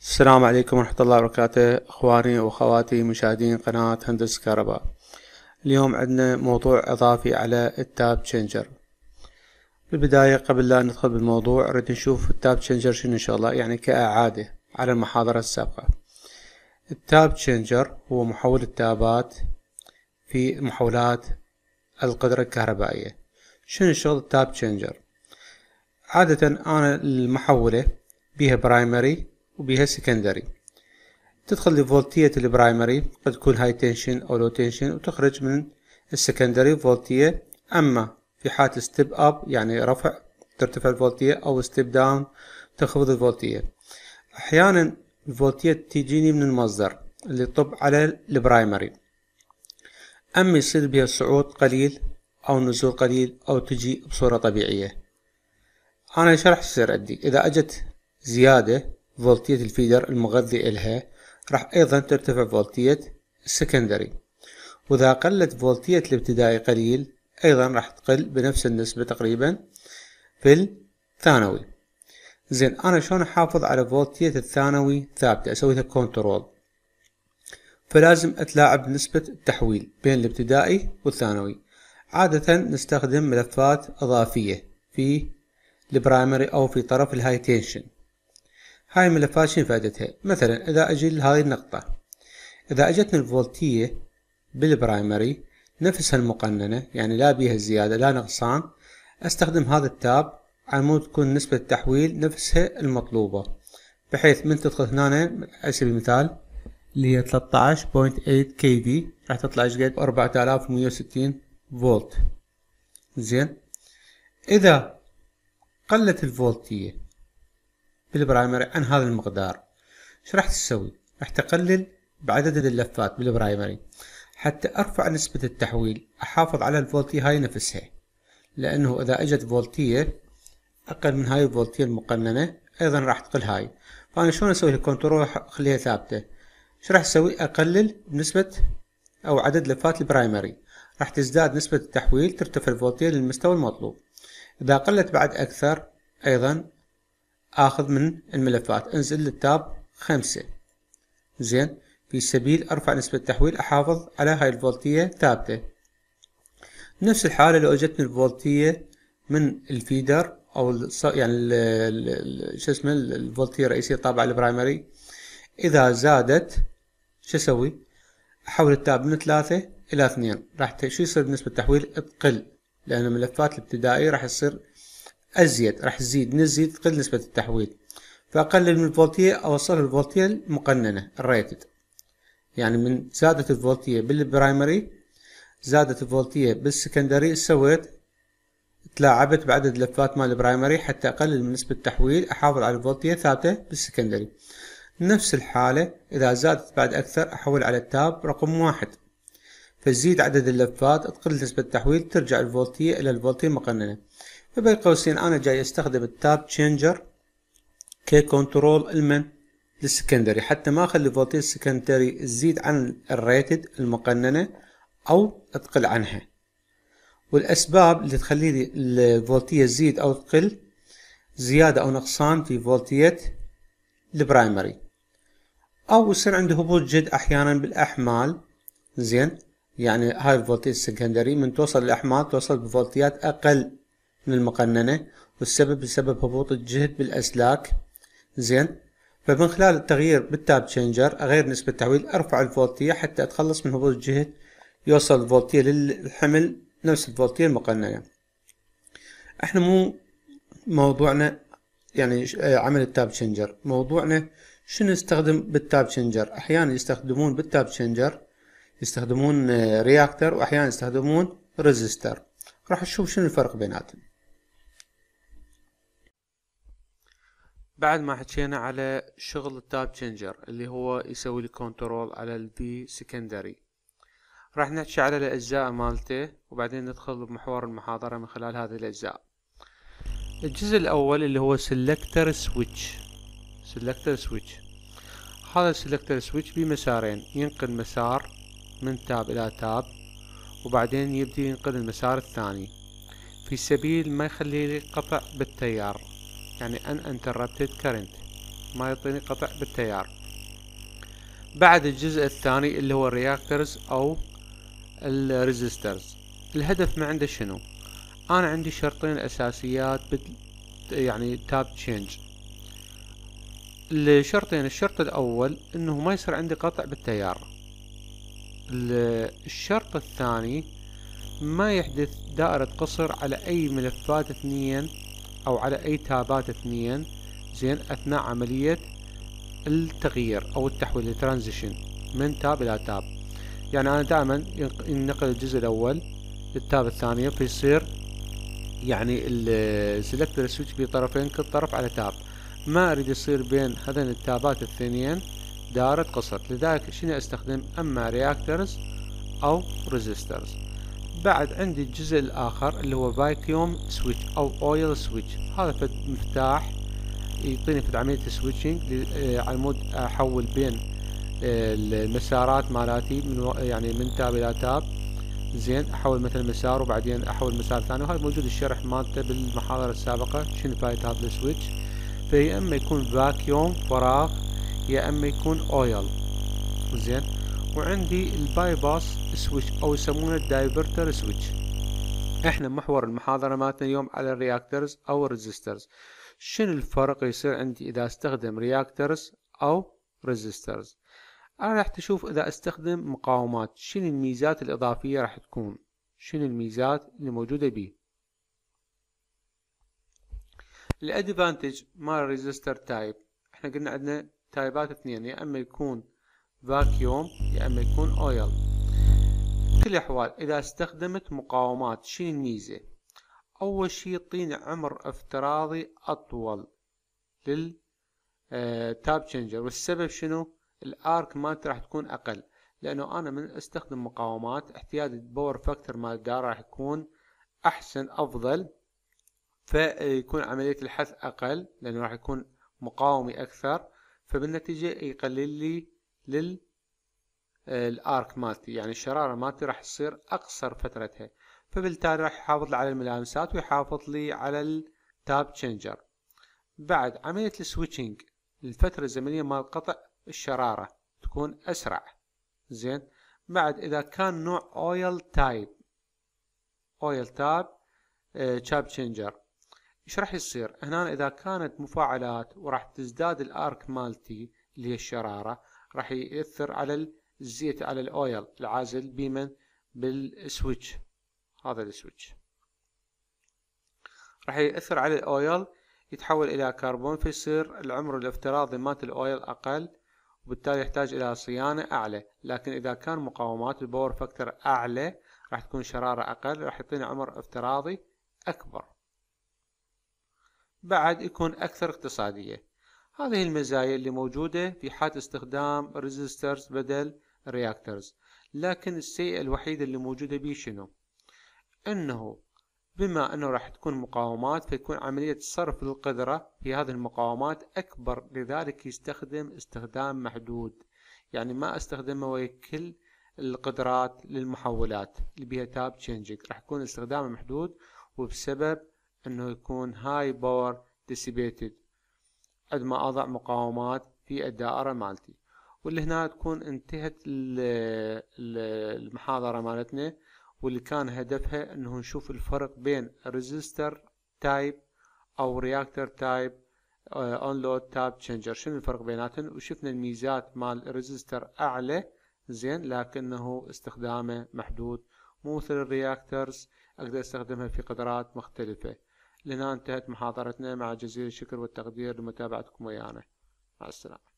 السلام عليكم ورحمة الله وبركاته اخواني واخواتي مشاهدين قناة هندسة كهرباء اليوم عندنا موضوع اضافي على التاب تشينجر بالبداية قبل لا ندخل بالموضوع نريد نشوف التاب تشينجر شنو ان شاء الله يعني كاعادة على المحاضرة السابقة التاب تشينجر هو محول التابات في محولات القدرة الكهربائية شنو شغل التاب تشينجر عادة انا المحولة بيها برايمري وبيها سكندري تدخل لفولتية البرايمري قد تكون هاي تنشن أو لو تنشن وتخرج من السكندري فولتية أما في حالة ستيب أب يعني رفع ترتفع الفولتية أو ستيب داون تنخفض الفولتية أحيانا الفولتية تجيني من المصدر اللي طب على البرايمري أما يصير بها صعود قليل أو نزول قليل أو تجي بصورة طبيعية أنا شرح يصير عندي إذا أجت زيادة فولتية الفيدر المغذي إلها راح أيضا ترتفع فولتية السكندري وإذا قلت فولتية الابتدائي قليل أيضا راح تقل بنفس النسبة تقريبا في الثانوي زين أنا شلون أحافظ على فولتية الثانوي ثابتة أسوي لها كنترول فلازم أتلاعب نسبة التحويل بين الابتدائي والثانوي عادة نستخدم ملفات إضافية في البرايمري أو في طرف الهاي تنشن هاي الملفات شنو فائدتها مثلا اذا اجي لهاي النقطة اذا اجتنا الفولتية بالبرايمري نفسها المقننة يعني لا بيها زيادة لا نقصان استخدم هذا التاب على تكون نسبة التحويل نفسها المطلوبة بحيث من تدخل هنا على سبيل المثال اللي هي 13.8 كي بي راح تطلع ايش قد 4160 فولت زين اذا قلت الفولتية بالبرايمري عن هذا المقدار ايش راح تسوي راح تقلل بعدد اللفات بالبرايمري حتى ارفع نسبة التحويل احافظ على الفولتية هاي نفسها لانه اذا اجت فولتية اقل من هاي الفولتية المقننة ايضا راح تقل هاي فانا شلون اسوي الكنترول اخليها ثابتة ايش راح اسوي اقلل نسبة او عدد لفات البرايمري راح تزداد نسبة التحويل ترتفع الفولتية للمستوى المطلوب إذا قلت بعد أكثر أيضا اخذ من الملفات انزل للتاب خمسة زين في سبيل ارفع نسبة التحويل احافظ على هاي الفولتية ثابتة نفس الحالة لو اجتني الفولتية من الفيدر او يعني شو اسمه الفولتية الرئيسية الطابعة البرايمري اذا زادت شو اسوي؟ احول التاب من ثلاثة الى اثنين راح شو يصير بنسبة التحويل تقل لان الملفات الابتدائية راح يصير أزيد راح تزيد نزيد تقل نسبة التحويل فأقلل من الفولتية أوصل الفولتية المقننة الريتد يعني من زادت الفولتية بالبرايمري زادت الفولتية بالسكندري سويت تلاعبت بعدد لفات مال البرايمري حتى أقلل من نسبة التحويل أحافظ على الفولتية ثابتة بالسكندري نفس الحالة إذا زادت بعد أكثر أحول على التاب رقم واحد فزيد عدد اللفات تقل نسبة التحويل ترجع الفولتية إلى الفولتية المقننة فبين قوسين انا جاي استخدم التاب تشينجر كي كنترول المن للسكندري حتى ما اخلي فولتيج السكندري تزيد عن الريتد المقننة او تقل عنها والاسباب اللي تخلي لي الفولتية تزيد او تقل زيادة او نقصان في فولتية البرايمري او يصير عنده هبوط جد احيانا بالاحمال زين يعني هاي الفولتيج السكندري من توصل الاحمال توصل بفولتيات اقل من المقننة والسبب بسبب هبوط الجهد بالأسلاك زين فمن خلال التغيير بالتاب تشينجر أغير نسبة التحويل أرفع الفولتية حتى أتخلص من هبوط الجهد يوصل الفولتية للحمل نفس الفولتية المقننة احنا مو موضوعنا يعني آه، عمل التاب تشينجر موضوعنا شنو نستخدم بالتاب تشينجر احيانا يستخدمون بالتاب تشينجر يستخدمون آه، رياكتر واحيانا يستخدمون ريزستر راح نشوف شنو الفرق بيناتهم بعد ما حكينا على شغل التاب تشينجر اللي هو يسوي لي كنترول على البي سكندري راح نحكي على الاجزاء مالته وبعدين ندخل بمحور المحاضرة من خلال هذه الاجزاء الجزء الاول اللي هو سلكتر سويتش سلكتر سويتش هذا السلكتر سويتش بمسارين ينقل مسار من تاب الى تاب وبعدين يبدي ينقل المسار الثاني في سبيل ما يخلي لي قطع بالتيار يعني ان انتربتد كرنت ما يعطيني قطع بالتيار بعد الجزء الثاني اللي هو الرياكترز او الريزيسترز الهدف ما عنده شنو انا عندي شرطين اساسيات بت... يعني تاب تشينج الشرطين الشرط الاول انه ما يصير عندي قطع بالتيار الشرط الثاني ما يحدث دائرة قصر على اي ملفات اثنين أو على أي تابات اثنين زين أثناء عملية التغيير أو التحويل الترانزيشن من تاب إلى تاب يعني أنا دائما ينقل الجزء الأول للتاب الثانية فيصير يعني السلكتر سويتش بطرفين كل طرف على تاب ما أريد يصير بين هذين التابات الثانيين دارة قصر لذلك شنو أستخدم أما رياكترز أو ريزيسترز بعد عندي الجزء الآخر اللي هو فاكيوم سويتش أو أويل سويتش هذا مفتاح يعطيني في عملية السويتشنج آه، على مود أحول بين آه، المسارات مالاتي من يعني من تاب إلى تاب زين أحول مثلا مسار وبعدين أحول مسار ثاني وهذا موجود الشرح مالته بالمحاضرة السابقة شنو فائدة هذا السويتش فيا إما يكون فاكيوم فراغ يا إما يكون أويل زين وعندي الباي باس سويتش او يسمونه الدايفرتر سويتش احنا محور المحاضرة مالتنا اليوم على الرياكترز او الريزيسترز شنو الفرق يصير عندي اذا استخدم رياكترز او ريزيسترز انا راح تشوف اذا استخدم مقاومات شنو الميزات الاضافية راح تكون شنو الميزات اللي موجودة بيه الادفانتج مال ريزيستر تايب احنا قلنا عندنا تايبات اثنين يا اما يكون فاكيوم يا اما يكون اويل كل الاحوال اذا استخدمت مقاومات شنو الميزة اول شي يعطيني عمر افتراضي اطول لل تاب آه، تشينجر والسبب شنو الارك ما راح تكون اقل لانه انا من استخدم مقاومات احتياج الباور فاكتور مال الدار راح يكون احسن افضل فيكون عملية الحث اقل لانه راح يكون مقاومي اكثر فبالنتيجة يقلل لي لل آه، الارك مالتي يعني الشرارة مالتي راح تصير اقصر فترتها فبالتالي راح يحافظ على الملامسات ويحافظ لي على التاب تشينجر بعد عملية السويتشنج الفترة الزمنية مال قطع الشرارة تكون اسرع زين بعد اذا كان نوع اويل تايب اويل تاب تشاب تشينجر ايش راح يصير هنا اذا كانت مفاعلات وراح تزداد الارك مالتي اللي هي الشرارة راح يأثر على الزيت على الاويل العازل بمن بالسويتش هذا السويتش راح يأثر على الاويل يتحول الى كربون فيصير العمر الافتراضي مات الاويل اقل وبالتالي يحتاج الى صيانة اعلى لكن اذا كان مقاومات الباور فاكتور اعلى راح تكون شرارة اقل راح يعطينا عمر افتراضي اكبر بعد يكون اكثر اقتصادية هذه المزايا اللي موجودة في حالة استخدام ريزسترز بدل رياكترز لكن السيئة الوحيدة اللي موجودة به شنو انه بما انه راح تكون مقاومات فيكون عملية صرف القدرة في هذه المقاومات اكبر لذلك يستخدم استخدام محدود يعني ما استخدمه ويا كل القدرات للمحولات اللي بها تاب تشينجنج راح يكون استخدامه محدود وبسبب انه يكون هاي باور ديسيبيتد قد ما اضع مقاومات في الدائرة مالتي واللي هنا تكون انتهت المحاضرة مالتنا واللي كان هدفها انه نشوف الفرق بين ريزيستر تايب او رياكتر تايب اون لود تاب تشينجر شنو الفرق بيناتهم وشفنا الميزات مال ريزيستر اعلى زين لكنه استخدامه محدود مو مثل الرياكترز اقدر استخدمها في قدرات مختلفه لنا انتهت محاضرتنا مع جزيل الشكر والتقدير لمتابعتكم ويانا مع السلامة